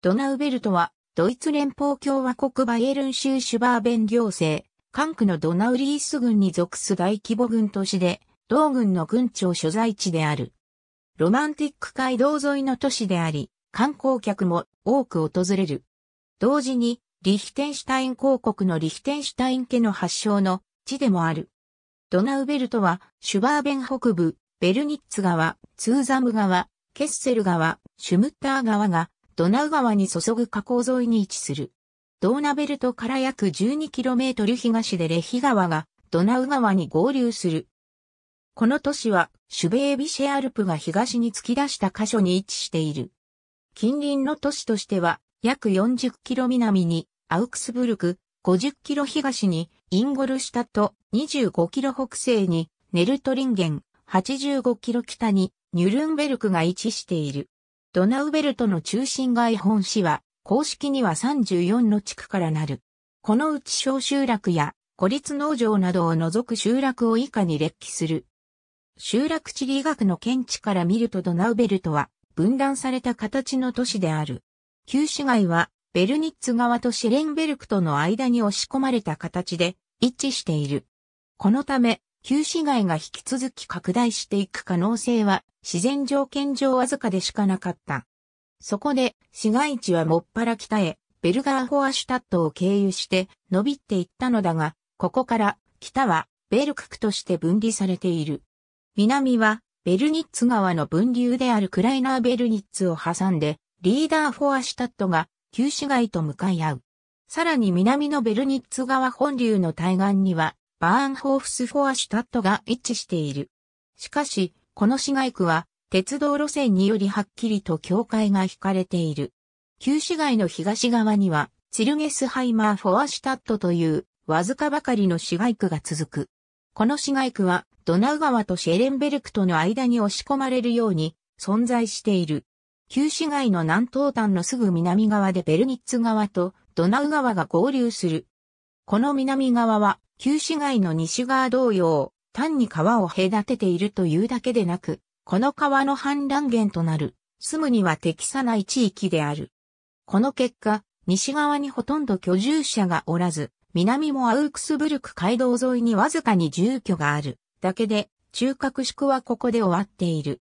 ドナウベルトは、ドイツ連邦共和国バイエルン州シュバーベン行政、管区のドナウリース軍に属す大規模軍都市で、同軍の軍庁所在地である。ロマンティック街道沿いの都市であり、観光客も多く訪れる。同時に、リヒテンシュタイン公国のリヒテンシュタイン家の発祥の地でもある。ドナウベルトは、シュバーベン北部、ベルニッツ川、ツーザム川、ケッセル川、シュムッター川がドナウ川に注ぐ河口沿いに位置する。ドーナベルトから約 12km 東でレヒ川がドナウ川に合流する。この都市はシュベービシェアルプが東に突き出した箇所に位置している。近隣の都市としては約 40km 南にアウクスブルク、50km 東にインゴルシタと 25km 北西にネルトリンゲン、85km 北にニュルンベルクが位置している。ドナウベルトの中心街本市は、公式には34の地区からなる。このうち小集落や孤立農場などを除く集落を以下に列記する。集落地理学の見地から見るとドナウベルトは分断された形の都市である。旧市街はベルニッツ側とシレンベルクとの間に押し込まれた形で一致している。このため旧市街が引き続き拡大していく可能性は自然条件上わずかでしかなかった。そこで市街地はもっぱら北へベルガーホアシュタットを経由して伸びっていったのだが、ここから北はベルククとして分離されている。南はベルニッツ川の分流であるクライナーベルニッツを挟んでリーダーフォアシュタットが旧市街と向かい合う。さらに南のベルニッツ川本流の対岸にはバーンホーフスフォアシュタットが一致している。しかし、この市街区は、鉄道路線によりはっきりと境界が引かれている。旧市街の東側には、ツィルゲスハイマー・フォアシュタットという、わずかばかりの市街区が続く。この市街区は、ドナウ川とシェレンベルクとの間に押し込まれるように、存在している。旧市街の南東端のすぐ南側でベルニッツ川とドナウ川が合流する。この南側は旧市街の西側同様、単に川を隔てているというだけでなく、この川の氾濫源となる、住むには適さない地域である。この結果、西側にほとんど居住者がおらず、南もアウクスブルク街道沿いにわずかに住居がある。だけで、中核宿はここで終わっている。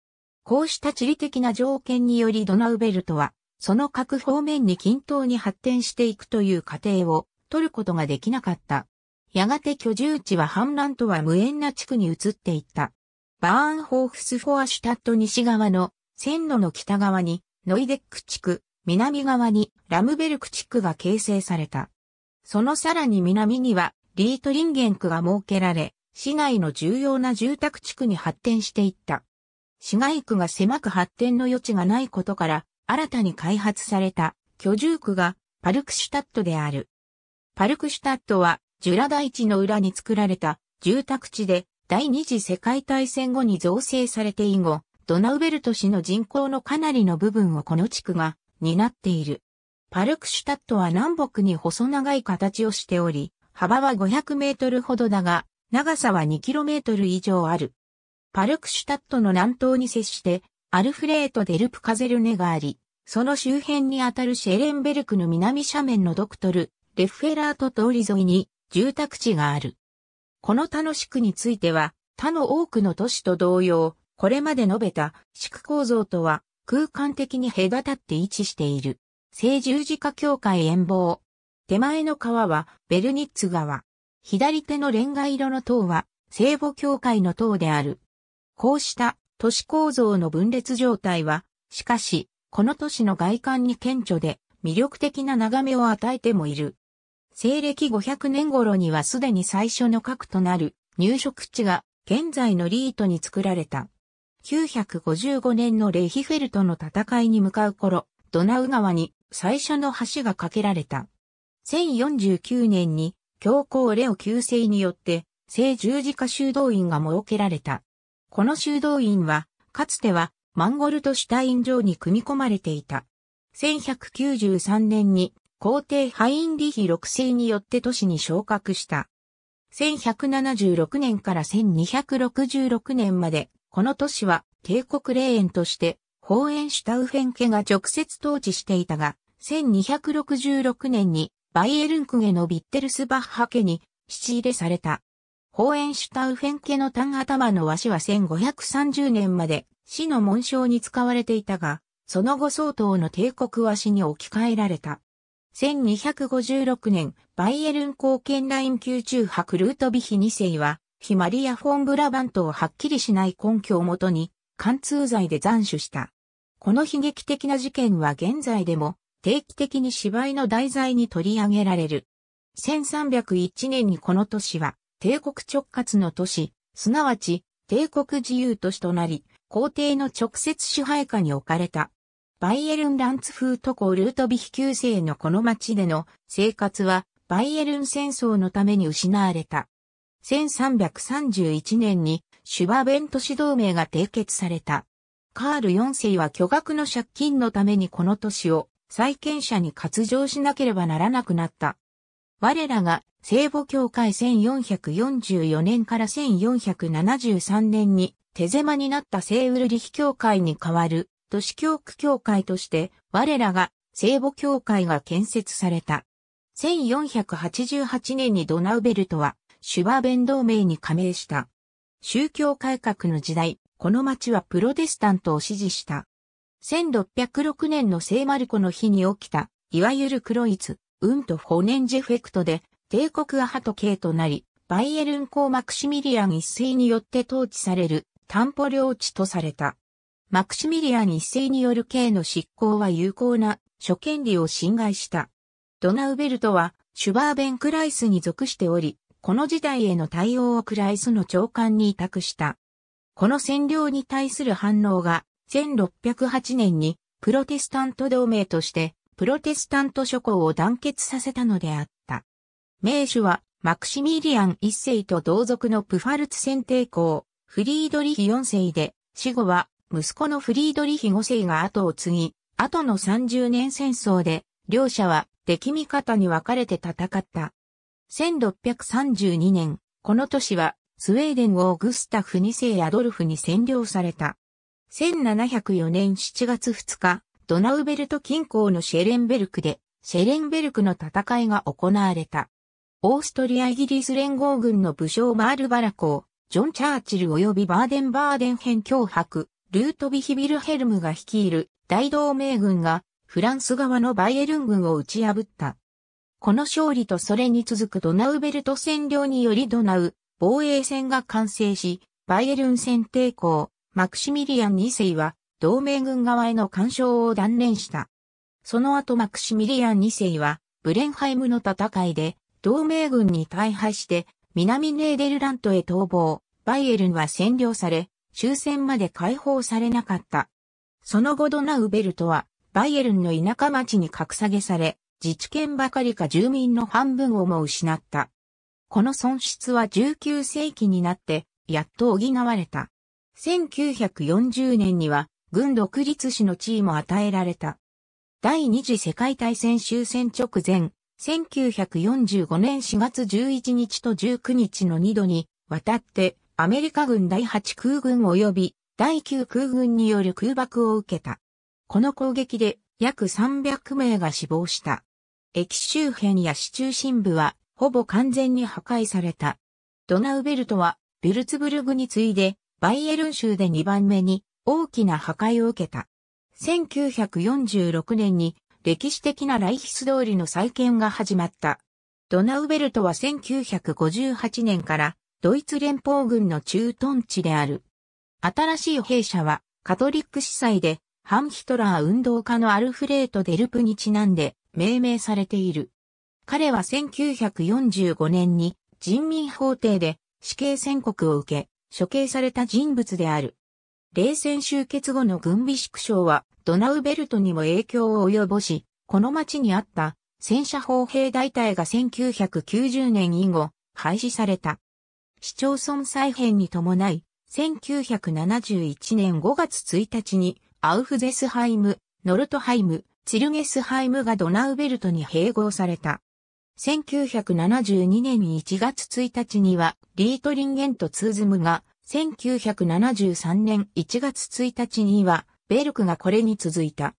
こうした地理的な条件によりドナウベルトは、その各方面に均等に発展していくという過程を取ることができなかった。やがて居住地は反乱とは無縁な地区に移っていった。バーンホーフスフォアシュタット西側の線路の北側にノイデック地区、南側にラムベルク地区が形成された。そのさらに南にはリートリンゲン区が設けられ、市内の重要な住宅地区に発展していった。市街区が狭く発展の余地がないことから、新たに開発された居住区がパルクシュタットである。パルクシュタットはジュラ大地の裏に作られた住宅地で第二次世界大戦後に造成されて以後、ドナウベルト市の人口のかなりの部分をこの地区が担っている。パルクシュタットは南北に細長い形をしており、幅は500メートルほどだが、長さは2キロメートル以上ある。パルクシュタットの南東に接して、アルフレート・デルプカゼルネがあり、その周辺にあたるシェレンベルクの南斜面のドクトル、レッフェラート通り沿いに、住宅地がある。この他の市区については、他の多くの都市と同様、これまで述べた市区構造とは空間的に隔たって位置している。正十字架教会遠望。手前の川はベルニッツ川。左手のレンガ色の塔は聖母教会の塔である。こうした都市構造の分裂状態は、しかし、この都市の外観に顕著で魅力的な眺めを与えてもいる。西暦500年頃にはすでに最初の核となる入植地が現在のリートに作られた。955年のレヒフェルトの戦いに向かう頃、ドナウ川に最初の橋が架けられた。1049年に教皇レオ9世によって聖十字架修道院が設けられた。この修道院は、かつてはマンゴルトシュタイン城に組み込まれていた。1193年に皇帝ハインリヒ6世によって都市に昇格した。1176年から1266年まで、この都市は帝国霊園として、ホーエンシュタウフェン家が直接統治していたが、1266年にバイエルンクゲのビッテルスバッハ家に七入れされた。ホーエンシュタウフェン家の単頭の和紙は1530年まで死の紋章に使われていたが、その後相当の帝国和紙に置き換えられた。1256年、バイエルン貢献ライン級中博ルート美ィヒ2世は、ヒマリア・フォン・ブラバントをはっきりしない根拠をもとに、貫通罪で斬首した。この悲劇的な事件は現在でも、定期的に芝居の題材に取り上げられる。1301年にこの都市は、帝国直轄の都市、すなわち、帝国自由都市となり、皇帝の直接支配下に置かれた。バイエルンランツ風渡航ルートビヒ旧世のこの町での生活はバイエルン戦争のために失われた。1331年にシュバベント市同盟が締結された。カール4世は巨額の借金のためにこの都市を債権者に割譲しなければならなくなった。我らが聖母教会1444年から1473年に手狭になった聖ウルリヒ教会に代わる都市教区教会として、我らが聖母教会が建設された。1488年にドナウベルトは、シュバーベン同盟に加盟した。宗教改革の時代、この町はプロテスタントを支持した。1606年の聖マルコの日に起きた、いわゆるクロイツ、ウント・フォネンジェフェクトで、帝国アハト系となり、バイエルン公マクシミリアン一世によって統治される、担保領地とされた。マクシミリアン一世による刑の執行は有効な諸権利を侵害した。ドナウベルトはシュバーベンクライスに属しており、この事態への対応をクライスの長官に委託した。この占領に対する反応が、1608年にプロテスタント同盟として、プロテスタント諸侯を団結させたのであった。名手は、マクシミリアン一世と同族のプファルツ選帝公、フリードリヒ四世で、死後は息子のフリードリヒ5世が後を継ぎ、後の30年戦争で、両者は敵味方に分かれて戦った。1632年、この年はスウェーデン王グスタフ2世アドルフに占領された。1704年7月2日、ドナウベルト近郊のシェレンベルクで、シェレンベルクの戦いが行われた。オーストリア・イギリス連合軍の武将マールバラ公、ジョン・チャーチル及びバーデン・バーデン編脅迫、ルートヴィヒ・ビルヘルムが率いる大同盟軍がフランス側のバイエルン軍を打ち破った。この勝利とそれに続くドナウベルト占領によりドナウ防衛戦が完成し、バイエルン戦抵抗、マクシミリアン2世は同盟軍側への干渉を断念した。その後マクシミリアン2世はブレンハイムの戦いで同盟軍に大敗して南ネーデルラントへ逃亡、バイエルンは占領され、終戦まで解放されなかった。その後ドナウベルトは、バイエルンの田舎町に格下げされ、自治権ばかりか住民の半分をも失った。この損失は19世紀になって、やっと補われた。1940年には、軍独立史の地位も与えられた。第二次世界大戦終戦直前、1945年4月11日と19日の2度に渡ってアメリカ軍第8空軍及び第9空軍による空爆を受けた。この攻撃で約300名が死亡した。駅周辺や市中心部はほぼ完全に破壊された。ドナウベルトはビルツブルグに次いでバイエルン州で2番目に大きな破壊を受けた。1946年に歴史的なライヒス通りの再建が始まった。ドナウベルトは1958年からドイツ連邦軍の駐屯地である。新しい兵舎は、カトリック司祭で、ハンヒトラー運動家のアルフレート・デルプにちなんで命名されている。彼は1945年に人民法廷で死刑宣告を受け、処刑された人物である。冷戦終結後の軍備縮小はドナウベルトにも影響を及ぼし、この町にあった戦車砲兵大隊が1990年以後廃止された。市町村再編に伴い、1971年5月1日に、アウフゼスハイム、ノルトハイム、チルゲスハイムがドナウベルトに併合された。1972年1月1日には、リートリンゲンとツーズムが、1973年1月1日には、ベルクがこれに続いた。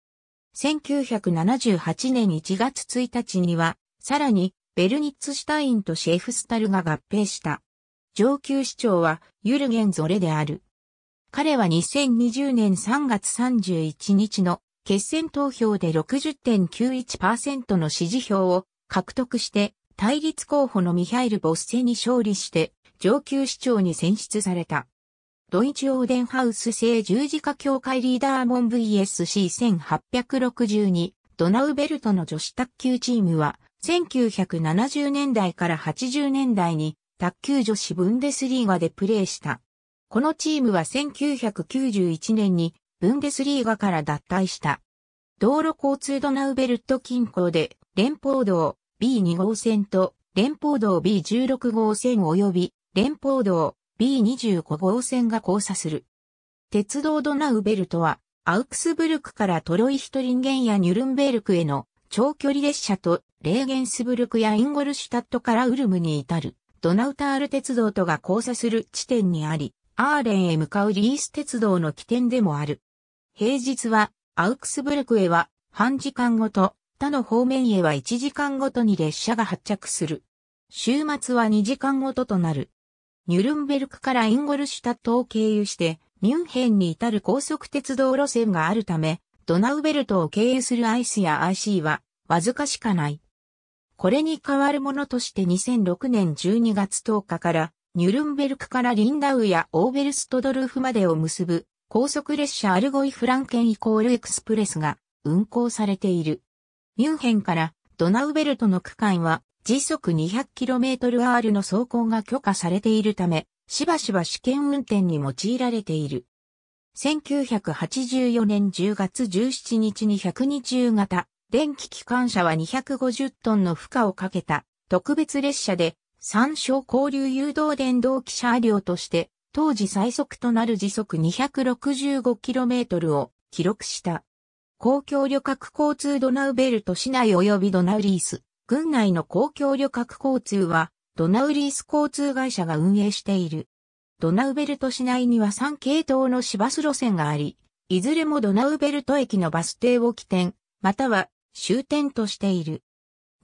1978年1月1日には、さらに、ベルニッツシュタインとシェフスタルが合併した。上級市長はユルゲン・ゾレである。彼は2020年3月31日の決選投票で60.91%の支持票を獲得して対立候補のミハイル・ボッセに勝利して上級市長に選出された。ドイツオーデンハウス製十字架協会リーダーモン VSC1862 ドナウベルトの女子卓球チームは1970年代から80年代に卓球女子ブンデスリーガでプレーした。このチームは1991年にブンデスリーガから脱退した。道路交通ドナウベルト近郊で連邦道 B2 号線と連邦道 B16 号線及び連邦道 B25 号線が交差する。鉄道ドナウベルトはアウクスブルクからトロイヒトリンゲンやニュルンベルクへの長距離列車とレーゲンスブルクやインゴルシュタットからウルムに至る。ドナウタール鉄道とが交差する地点にあり、アーレンへ向かうリース鉄道の起点でもある。平日は、アウクスブルクへは半時間ごと、他の方面へは1時間ごとに列車が発着する。週末は2時間ごととなる。ニュルンベルクからインゴルシュタットを経由して、ミュンヘンに至る高速鉄道路線があるため、ドナウベルトを経由するアイスや IC は、わずかしかない。これに代わるものとして2006年12月10日から、ニュルンベルクからリンダウやオーベルストドルフまでを結ぶ高速列車アルゴイフランケンイコールエクスプレスが運行されている。ミュンヘンからドナウベルトの区間は時速2 0 0 k m r の走行が許可されているため、しばしば試験運転に用いられている。1984年10月17日に120型電気機関車は250トンの負荷をかけた特別列車で三小交流誘導電動汽車両として当時最速となる時速 265km を記録した。公共旅客交通ドナウベルト市内及びドナウリース。軍内の公共旅客交通はドナウリース交通会社が運営している。ドナウベルト市内には3系統の市バス路線があり、いずれもドナウベルト駅のバス停を起点、または終点としている。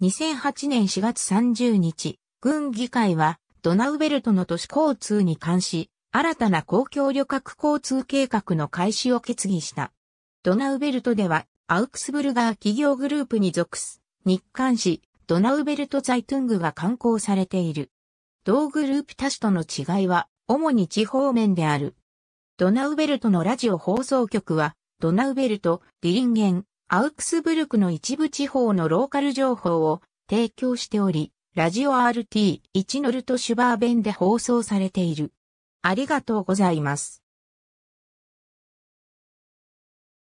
2008年4月30日、軍議会はドナウベルトの都市交通に関し、新たな公共旅客交通計画の開始を決議した。ドナウベルトでは、アウクスブルガー企業グループに属す、日刊誌、ドナウベルト・ザイトゥングが刊行されている。同グループ他市との違いは、主に地方面である。ドナウベルトのラジオ放送局は、ドナウベルト、ディリンゲン、アウクスブルクの一部地方のローカル情報を提供しており、ラジオ RT1 ノルトシュバーベンで放送されている。ありがとうございます。